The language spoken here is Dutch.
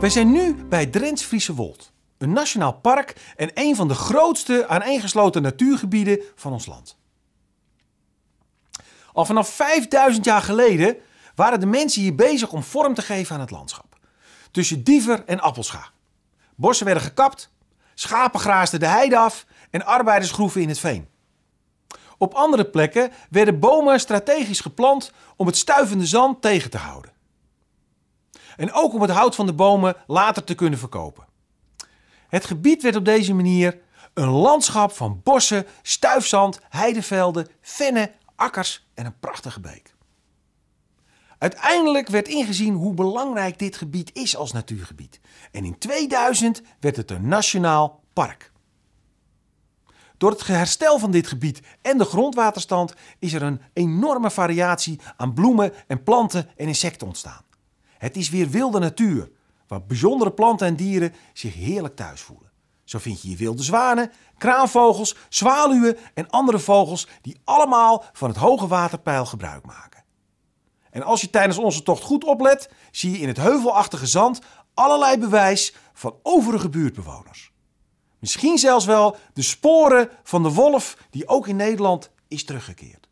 Wij zijn nu bij Drents Friese Wold. Een nationaal park en een van de grootste aaneengesloten natuurgebieden van ons land. Al vanaf 5000 jaar geleden waren de mensen hier bezig om vorm te geven aan het landschap. Tussen Diever en Appelscha. Bossen werden gekapt, schapen graasden de heide af en arbeiders groeven in het veen. Op andere plekken werden bomen strategisch geplant om het stuivende zand tegen te houden en ook om het hout van de bomen later te kunnen verkopen. Het gebied werd op deze manier een landschap van bossen, stuifzand, heidevelden, vennen, akkers en een prachtige beek. Uiteindelijk werd ingezien hoe belangrijk dit gebied is als natuurgebied. En in 2000 werd het een nationaal park. Door het herstel van dit gebied en de grondwaterstand is er een enorme variatie aan bloemen en planten en insecten ontstaan. Het is weer wilde natuur, waar bijzondere planten en dieren zich heerlijk thuis voelen. Zo vind je hier wilde zwanen, kraanvogels, zwaluwen en andere vogels die allemaal van het hoge waterpeil gebruik maken. En als je tijdens onze tocht goed oplet, zie je in het heuvelachtige zand allerlei bewijs van overige buurtbewoners. Misschien zelfs wel de sporen van de wolf die ook in Nederland is teruggekeerd.